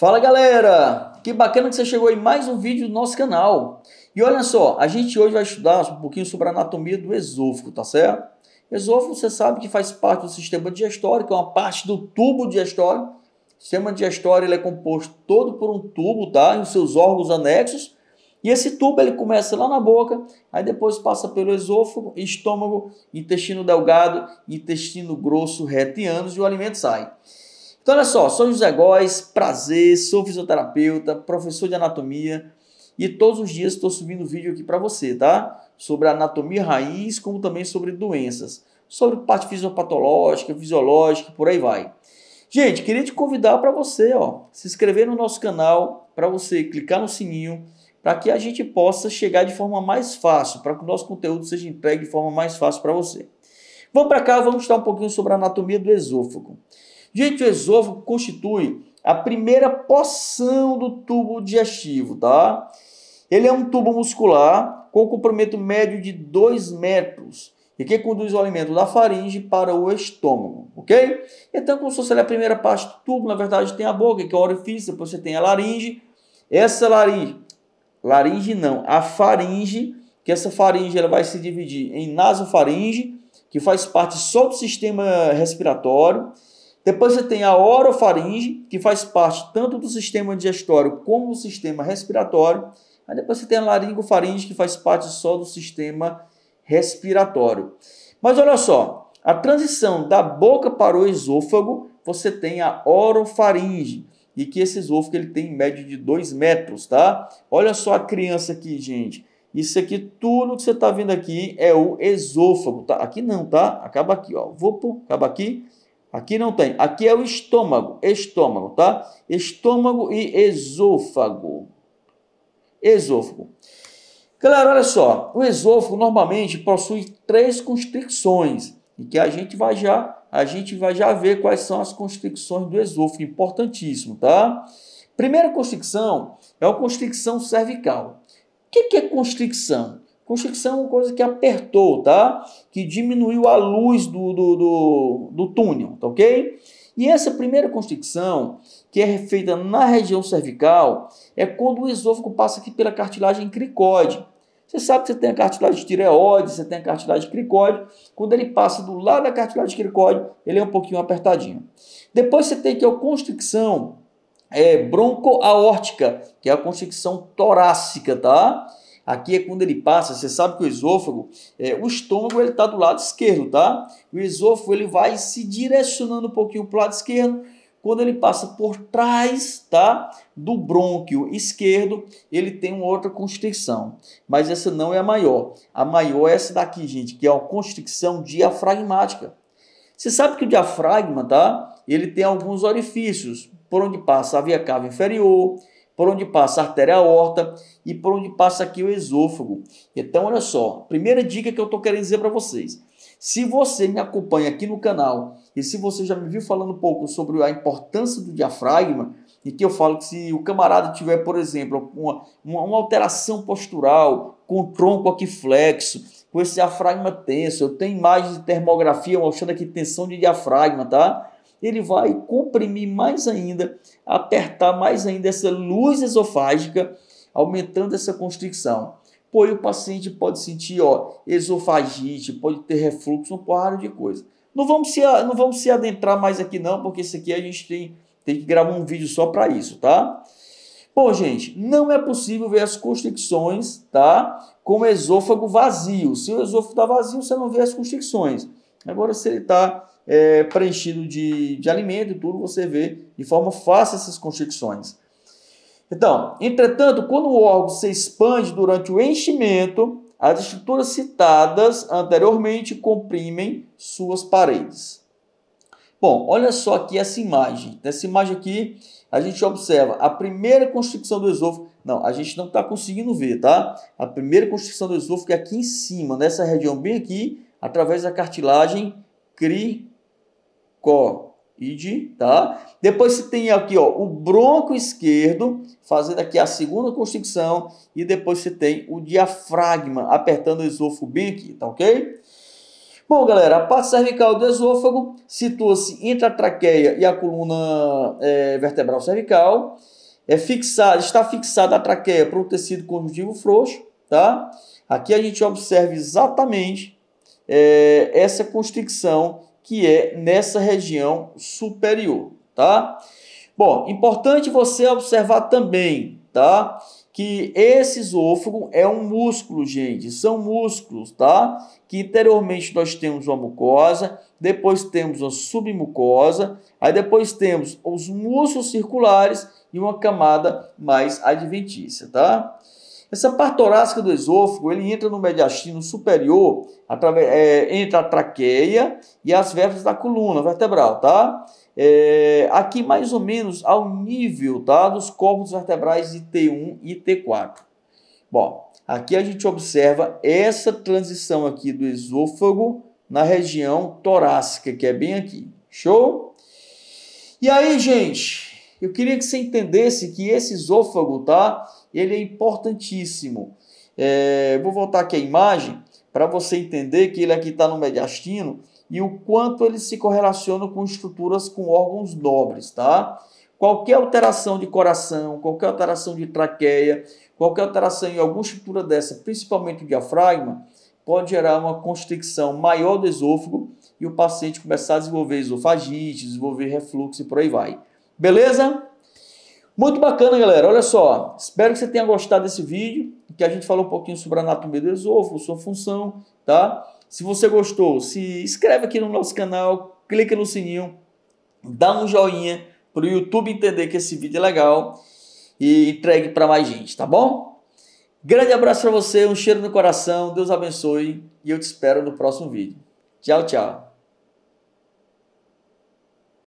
Fala galera, que bacana que você chegou em mais um vídeo do nosso canal. E olha só, a gente hoje vai estudar um pouquinho sobre a anatomia do esôfago, tá certo? Esôfago você sabe que faz parte do sistema digestório, que é uma parte do tubo digestório. O sistema digestório ele é composto todo por um tubo, tá? E os seus órgãos anexos. E esse tubo ele começa lá na boca, aí depois passa pelo esôfago, estômago, intestino delgado, intestino grosso, reto e ânus e o alimento sai. Então, olha só, sou José Góes, prazer, sou fisioterapeuta, professor de anatomia e todos os dias estou subindo vídeo aqui para você, tá? Sobre anatomia raiz, como também sobre doenças, sobre parte fisiopatológica, fisiológica, por aí vai. Gente, queria te convidar para você, ó, se inscrever no nosso canal, para você clicar no sininho, para que a gente possa chegar de forma mais fácil, para que o nosso conteúdo seja entregue de forma mais fácil para você. Vamos para cá, vamos estudar um pouquinho sobre a anatomia do esôfago. Gente, o esôfago constitui a primeira porção do tubo digestivo, tá? Ele é um tubo muscular com comprimento médio de 2 metros e que conduz o alimento da faringe para o estômago, ok? Então, como se fosse a primeira parte do tubo, na verdade tem a boca, que é o orifício, depois você tem a laringe. Essa laringe, laringe não, a faringe, que essa faringe ela vai se dividir em nasofaringe, que faz parte só do sistema respiratório, depois você tem a orofaringe, que faz parte tanto do sistema digestório como do sistema respiratório. Aí depois você tem a laringofaringe, que faz parte só do sistema respiratório. Mas olha só, a transição da boca para o esôfago, você tem a orofaringe, e que esse esôfago ele tem em média de 2 metros, tá? Olha só a criança aqui, gente. Isso aqui, tudo que você está vendo aqui é o esôfago, tá? Aqui não, tá? Acaba aqui, ó. Vou acaba aqui. Aqui não tem. Aqui é o estômago, estômago, tá? Estômago e esôfago. Esôfago. Galera, olha só. O esôfago normalmente possui três constricções, e que a gente vai já, a gente vai já ver quais são as constricções do esôfago, importantíssimo, tá? Primeira constricção é a constricção cervical. O que, que é constricção? Constricção é uma coisa que apertou, tá? Que diminuiu a luz do, do, do, do túnel, tá ok? E essa primeira constricção, que é feita na região cervical, é quando o esôfago passa aqui pela cartilagem cricóide. Você sabe que você tem a cartilagem tireoide, você tem a cartilagem cricóide. Quando ele passa do lado da cartilagem cricóide, ele é um pouquinho apertadinho. Depois você tem que é a constricção é, broncoaórtica, que é a constricção torácica, tá? Aqui é quando ele passa, você sabe que o esôfago, é, o estômago ele está do lado esquerdo, tá? O esôfago ele vai se direcionando um pouquinho para o lado esquerdo. Quando ele passa por trás, tá? Do brônquio esquerdo, ele tem uma outra constrição. Mas essa não é a maior. A maior é essa daqui, gente, que é uma constrição diafragmática. Você sabe que o diafragma, tá? Ele tem alguns orifícios, por onde passa a via cava inferior, por onde passa a artéria aorta e por onde passa aqui o esôfago. Então, olha só, primeira dica que eu estou querendo dizer para vocês. Se você me acompanha aqui no canal e se você já me viu falando um pouco sobre a importância do diafragma, e que eu falo que se o camarada tiver, por exemplo, uma, uma, uma alteração postural, com o tronco aqui flexo, com esse diafragma tenso, eu tenho imagens de termografia mostrando aqui tensão de diafragma, tá? ele vai comprimir mais ainda, apertar mais ainda essa luz esofágica, aumentando essa constricção. Pois o paciente pode sentir ó, esofagite, pode ter refluxo, um porrada de coisa. Não vamos, se, não vamos se adentrar mais aqui não, porque isso aqui a gente tem, tem que gravar um vídeo só para isso, tá? Bom, gente, não é possível ver as constricções, tá? Com o esôfago vazio. Se o esôfago está vazio, você não vê as constricções. Agora, se ele está é, preenchido de, de alimento e tudo, você vê de forma fácil essas constrições. Então, entretanto, quando o órgão se expande durante o enchimento, as estruturas citadas anteriormente comprimem suas paredes. Bom, olha só aqui essa imagem. Nessa imagem aqui, a gente observa a primeira constrição do esôfago. Não, a gente não está conseguindo ver, tá? A primeira constrição do esôfago é aqui em cima, nessa região bem aqui, através da cartilagem cri cóide, tá? Depois você tem aqui, ó, o bronco esquerdo, fazendo aqui a segunda constricção, e depois você tem o diafragma, apertando o esôfago bem aqui, tá ok? Bom, galera, a parte cervical do esôfago situa-se entre a traqueia e a coluna é, vertebral cervical. É fixada, está fixada a traqueia para o tecido conjuntivo frouxo, tá? Aqui a gente observa exatamente é, essa constricção que é nessa região superior, tá? Bom, importante você observar também, tá? Que esse esôfago é um músculo, gente, são músculos, tá? Que interiormente nós temos uma mucosa, depois temos uma submucosa, aí depois temos os músculos circulares e uma camada mais adventícia, tá? Essa parte torácica do esôfago, ele entra no mediastino superior, através, é, entre a traqueia e as vértebras da coluna vertebral, tá? É, aqui mais ou menos ao nível, tá? Dos corpos vertebrais de T1 e T4. Bom, aqui a gente observa essa transição aqui do esôfago na região torácica, que é bem aqui. Show? E aí, gente, eu queria que você entendesse que esse esôfago, tá? ele é importantíssimo. É, vou voltar aqui a imagem para você entender que ele aqui está no mediastino e o quanto ele se correlaciona com estruturas com órgãos nobres, tá? Qualquer alteração de coração, qualquer alteração de traqueia, qualquer alteração em alguma estrutura dessa, principalmente o diafragma, pode gerar uma constricção maior do esôfago e o paciente começar a desenvolver esofagite, desenvolver refluxo e por aí vai. Beleza? Muito bacana, galera. Olha só, espero que você tenha gostado desse vídeo, que a gente falou um pouquinho sobre a anatomia do esôfago, sua função, tá? Se você gostou, se inscreve aqui no nosso canal, clica no sininho, dá um joinha para o YouTube entender que esse vídeo é legal e entregue para mais gente, tá bom? Grande abraço para você, um cheiro no coração, Deus abençoe e eu te espero no próximo vídeo. Tchau, tchau.